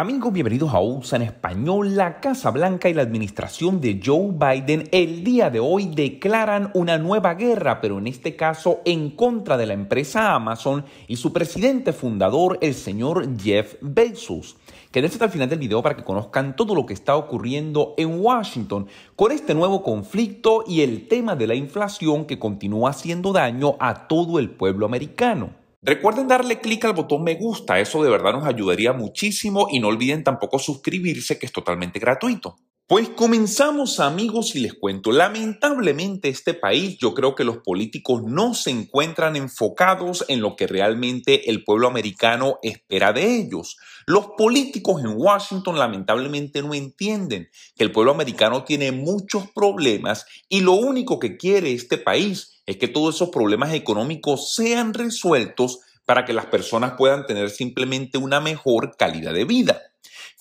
Amigos, bienvenidos a USA en español. La Casa Blanca y la administración de Joe Biden el día de hoy declaran una nueva guerra, pero en este caso en contra de la empresa Amazon y su presidente fundador, el señor Jeff Bezos. Quédense hasta el final del video para que conozcan todo lo que está ocurriendo en Washington con este nuevo conflicto y el tema de la inflación que continúa haciendo daño a todo el pueblo americano. Recuerden darle clic al botón me gusta, eso de verdad nos ayudaría muchísimo y no olviden tampoco suscribirse que es totalmente gratuito. Pues comenzamos amigos y les cuento, lamentablemente este país yo creo que los políticos no se encuentran enfocados en lo que realmente el pueblo americano espera de ellos. Los políticos en Washington lamentablemente no entienden que el pueblo americano tiene muchos problemas y lo único que quiere este país es que todos esos problemas económicos sean resueltos para que las personas puedan tener simplemente una mejor calidad de vida.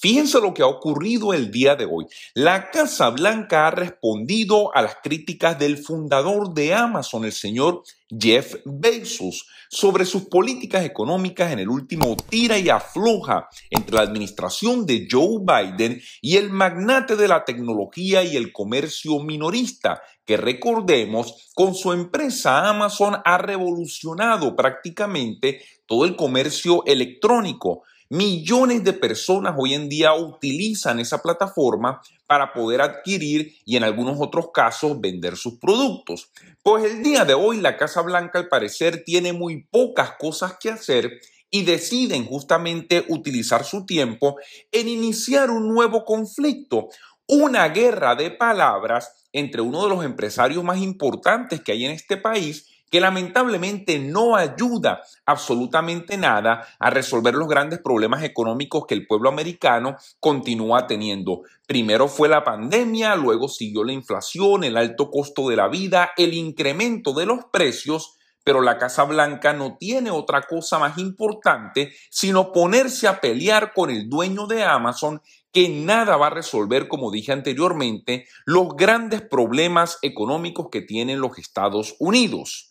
Fíjense lo que ha ocurrido el día de hoy. La Casa Blanca ha respondido a las críticas del fundador de Amazon, el señor Jeff Bezos, sobre sus políticas económicas en el último tira y afloja entre la administración de Joe Biden y el magnate de la tecnología y el comercio minorista, que recordemos, con su empresa Amazon ha revolucionado prácticamente todo el comercio electrónico Millones de personas hoy en día utilizan esa plataforma para poder adquirir y en algunos otros casos vender sus productos. Pues el día de hoy la Casa Blanca al parecer tiene muy pocas cosas que hacer y deciden justamente utilizar su tiempo en iniciar un nuevo conflicto, una guerra de palabras entre uno de los empresarios más importantes que hay en este país que lamentablemente no ayuda absolutamente nada a resolver los grandes problemas económicos que el pueblo americano continúa teniendo. Primero fue la pandemia, luego siguió la inflación, el alto costo de la vida, el incremento de los precios, pero la Casa Blanca no tiene otra cosa más importante sino ponerse a pelear con el dueño de Amazon que nada va a resolver, como dije anteriormente, los grandes problemas económicos que tienen los Estados Unidos.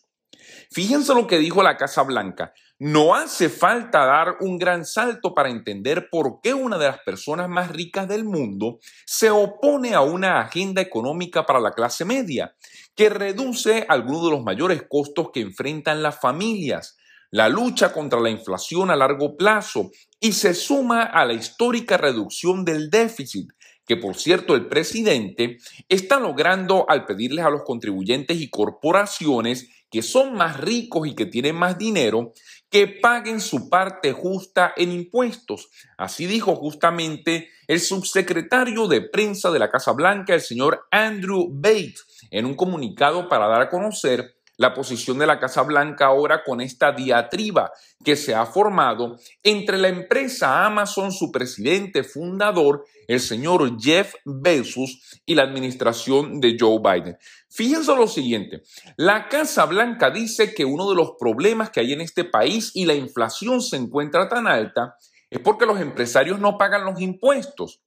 Fíjense lo que dijo la Casa Blanca. No hace falta dar un gran salto para entender por qué una de las personas más ricas del mundo se opone a una agenda económica para la clase media, que reduce algunos de los mayores costos que enfrentan las familias, la lucha contra la inflación a largo plazo y se suma a la histórica reducción del déficit, que por cierto el presidente está logrando al pedirles a los contribuyentes y corporaciones que son más ricos y que tienen más dinero, que paguen su parte justa en impuestos. Así dijo justamente el subsecretario de prensa de la Casa Blanca, el señor Andrew Bates, en un comunicado para dar a conocer la posición de la Casa Blanca ahora con esta diatriba que se ha formado entre la empresa Amazon, su presidente fundador, el señor Jeff Bezos, y la administración de Joe Biden. Fíjense lo siguiente, la Casa Blanca dice que uno de los problemas que hay en este país y la inflación se encuentra tan alta es porque los empresarios no pagan los impuestos.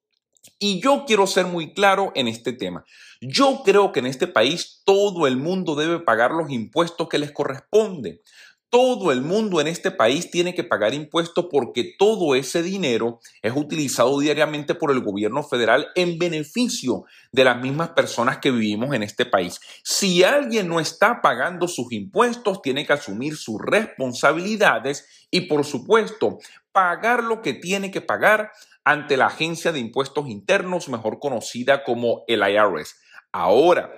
Y yo quiero ser muy claro en este tema. Yo creo que en este país todo el mundo debe pagar los impuestos que les corresponden todo el mundo en este país tiene que pagar impuestos porque todo ese dinero es utilizado diariamente por el gobierno federal en beneficio de las mismas personas que vivimos en este país. Si alguien no está pagando sus impuestos, tiene que asumir sus responsabilidades y, por supuesto, pagar lo que tiene que pagar ante la Agencia de Impuestos Internos, mejor conocida como el IRS. Ahora,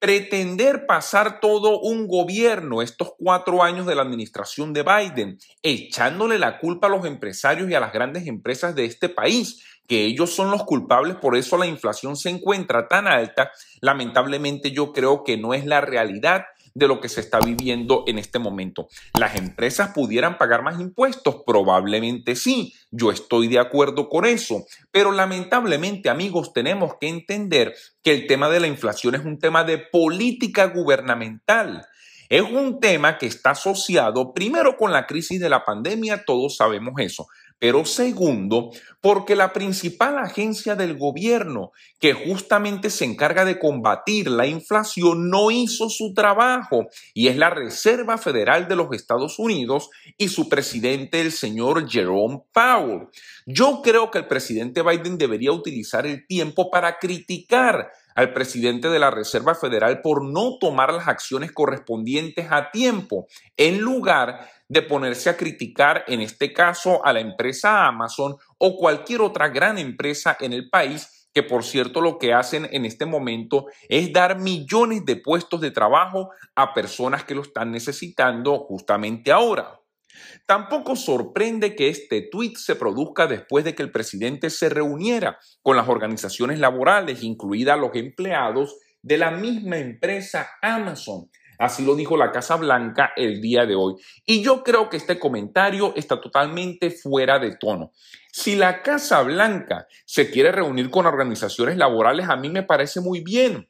pretender pasar todo un gobierno estos cuatro años de la administración de Biden, echándole la culpa a los empresarios y a las grandes empresas de este país, que ellos son los culpables, por eso la inflación se encuentra tan alta, lamentablemente yo creo que no es la realidad de lo que se está viviendo en este momento. ¿Las empresas pudieran pagar más impuestos? Probablemente sí, yo estoy de acuerdo con eso, pero lamentablemente amigos tenemos que entender que el tema de la inflación es un tema de política gubernamental. Es un tema que está asociado primero con la crisis de la pandemia, todos sabemos eso pero segundo, porque la principal agencia del gobierno que justamente se encarga de combatir la inflación no hizo su trabajo y es la Reserva Federal de los Estados Unidos y su presidente, el señor Jerome Powell. Yo creo que el presidente Biden debería utilizar el tiempo para criticar al presidente de la Reserva Federal por no tomar las acciones correspondientes a tiempo, en lugar de ponerse a criticar, en este caso, a la empresa Amazon o cualquier otra gran empresa en el país que por cierto lo que hacen en este momento es dar millones de puestos de trabajo a personas que lo están necesitando justamente ahora. Tampoco sorprende que este tuit se produzca después de que el presidente se reuniera con las organizaciones laborales, incluida los empleados de la misma empresa Amazon. Así lo dijo la Casa Blanca el día de hoy. Y yo creo que este comentario está totalmente fuera de tono. Si la Casa Blanca se quiere reunir con organizaciones laborales, a mí me parece muy bien.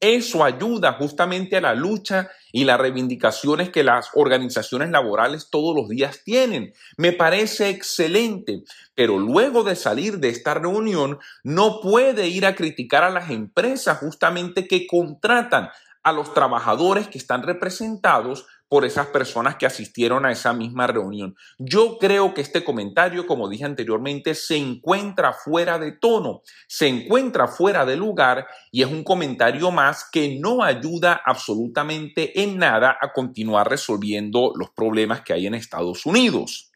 Eso ayuda justamente a la lucha y las reivindicaciones que las organizaciones laborales todos los días tienen. Me parece excelente, pero luego de salir de esta reunión no puede ir a criticar a las empresas justamente que contratan a los trabajadores que están representados por esas personas que asistieron a esa misma reunión. Yo creo que este comentario, como dije anteriormente, se encuentra fuera de tono, se encuentra fuera de lugar y es un comentario más que no ayuda absolutamente en nada a continuar resolviendo los problemas que hay en Estados Unidos.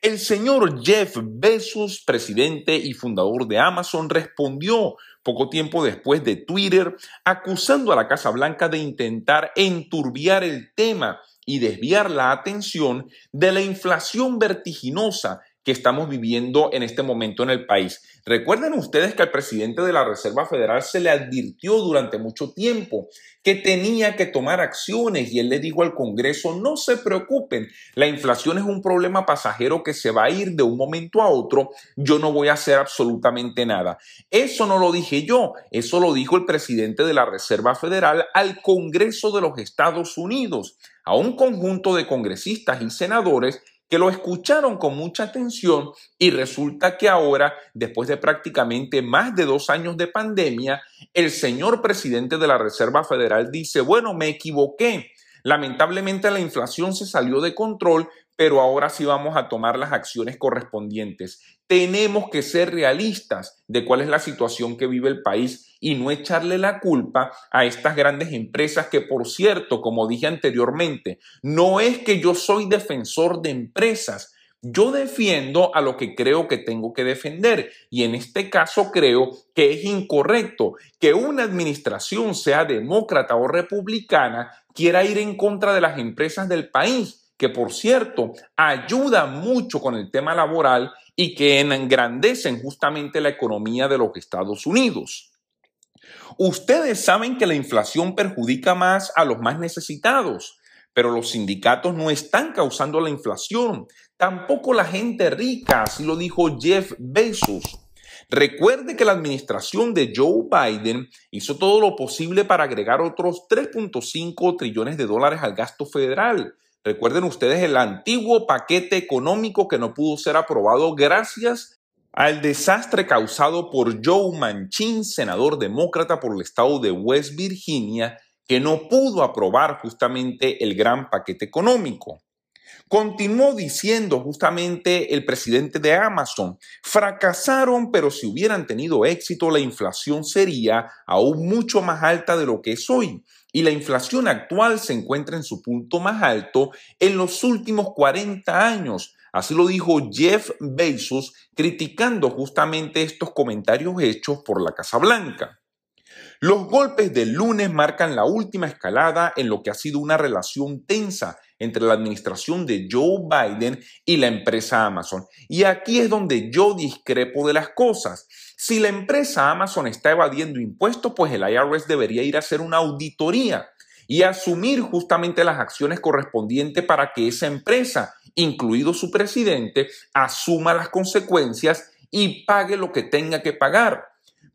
El señor Jeff Bezos, presidente y fundador de Amazon, respondió poco tiempo después de Twitter, acusando a la Casa Blanca de intentar enturbiar el tema y desviar la atención de la inflación vertiginosa que estamos viviendo en este momento en el país. Recuerden ustedes que al presidente de la Reserva Federal se le advirtió durante mucho tiempo que tenía que tomar acciones y él le dijo al Congreso, no se preocupen, la inflación es un problema pasajero que se va a ir de un momento a otro, yo no voy a hacer absolutamente nada. Eso no lo dije yo, eso lo dijo el presidente de la Reserva Federal al Congreso de los Estados Unidos, a un conjunto de congresistas y senadores que lo escucharon con mucha atención y resulta que ahora, después de prácticamente más de dos años de pandemia, el señor presidente de la Reserva Federal dice, bueno, me equivoqué Lamentablemente la inflación se salió de control, pero ahora sí vamos a tomar las acciones correspondientes. Tenemos que ser realistas de cuál es la situación que vive el país y no echarle la culpa a estas grandes empresas que, por cierto, como dije anteriormente, no es que yo soy defensor de empresas, yo defiendo a lo que creo que tengo que defender y en este caso creo que es incorrecto que una administración, sea demócrata o republicana, quiera ir en contra de las empresas del país que por cierto ayuda mucho con el tema laboral y que engrandecen justamente la economía de los Estados Unidos. Ustedes saben que la inflación perjudica más a los más necesitados pero los sindicatos no están causando la inflación, tampoco la gente rica, así lo dijo Jeff Bezos. Recuerde que la administración de Joe Biden hizo todo lo posible para agregar otros 3.5 trillones de dólares al gasto federal. Recuerden ustedes el antiguo paquete económico que no pudo ser aprobado gracias al desastre causado por Joe Manchin, senador demócrata por el estado de West Virginia, que no pudo aprobar justamente el gran paquete económico. Continuó diciendo justamente el presidente de Amazon, fracasaron, pero si hubieran tenido éxito, la inflación sería aún mucho más alta de lo que es hoy. Y la inflación actual se encuentra en su punto más alto en los últimos 40 años. Así lo dijo Jeff Bezos, criticando justamente estos comentarios hechos por la Casa Blanca. Los golpes del lunes marcan la última escalada en lo que ha sido una relación tensa entre la administración de Joe Biden y la empresa Amazon. Y aquí es donde yo discrepo de las cosas. Si la empresa Amazon está evadiendo impuestos, pues el IRS debería ir a hacer una auditoría y asumir justamente las acciones correspondientes para que esa empresa, incluido su presidente, asuma las consecuencias y pague lo que tenga que pagar.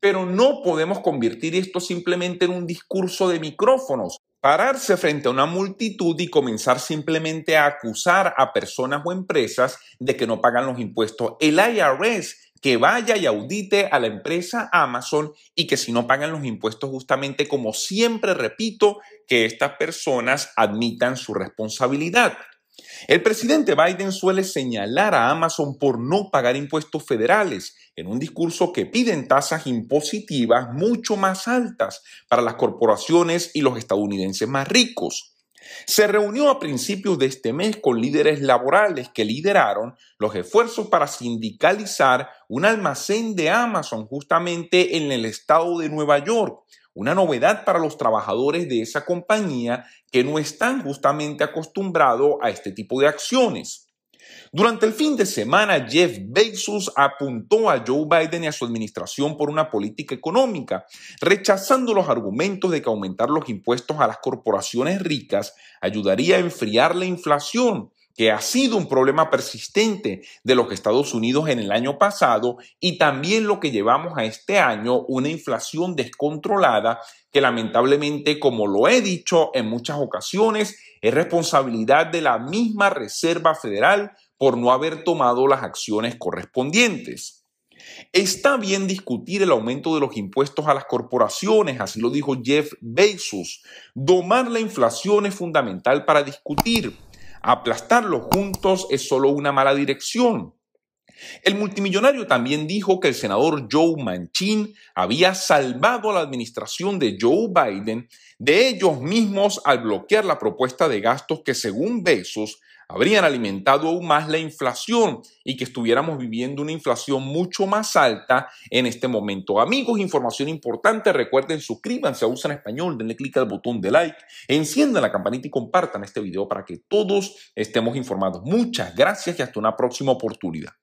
Pero no podemos convertir esto simplemente en un discurso de micrófonos, pararse frente a una multitud y comenzar simplemente a acusar a personas o empresas de que no pagan los impuestos. El IRS que vaya y audite a la empresa Amazon y que si no pagan los impuestos justamente, como siempre repito, que estas personas admitan su responsabilidad. El presidente Biden suele señalar a Amazon por no pagar impuestos federales en un discurso que piden tasas impositivas mucho más altas para las corporaciones y los estadounidenses más ricos. Se reunió a principios de este mes con líderes laborales que lideraron los esfuerzos para sindicalizar un almacén de Amazon justamente en el estado de Nueva York, una novedad para los trabajadores de esa compañía que no están justamente acostumbrados a este tipo de acciones. Durante el fin de semana, Jeff Bezos apuntó a Joe Biden y a su administración por una política económica, rechazando los argumentos de que aumentar los impuestos a las corporaciones ricas ayudaría a enfriar la inflación que ha sido un problema persistente de los Estados Unidos en el año pasado y también lo que llevamos a este año, una inflación descontrolada que lamentablemente, como lo he dicho en muchas ocasiones, es responsabilidad de la misma Reserva Federal por no haber tomado las acciones correspondientes. Está bien discutir el aumento de los impuestos a las corporaciones, así lo dijo Jeff Bezos. Domar la inflación es fundamental para discutir Aplastarlos juntos es solo una mala dirección. El multimillonario también dijo que el senador Joe Manchin había salvado a la administración de Joe Biden de ellos mismos al bloquear la propuesta de gastos que según besos habrían alimentado aún más la inflación y que estuviéramos viviendo una inflación mucho más alta en este momento. Amigos, información importante, recuerden suscríbanse a Usan Español, denle clic al botón de like, enciendan la campanita y compartan este video para que todos estemos informados. Muchas gracias y hasta una próxima oportunidad.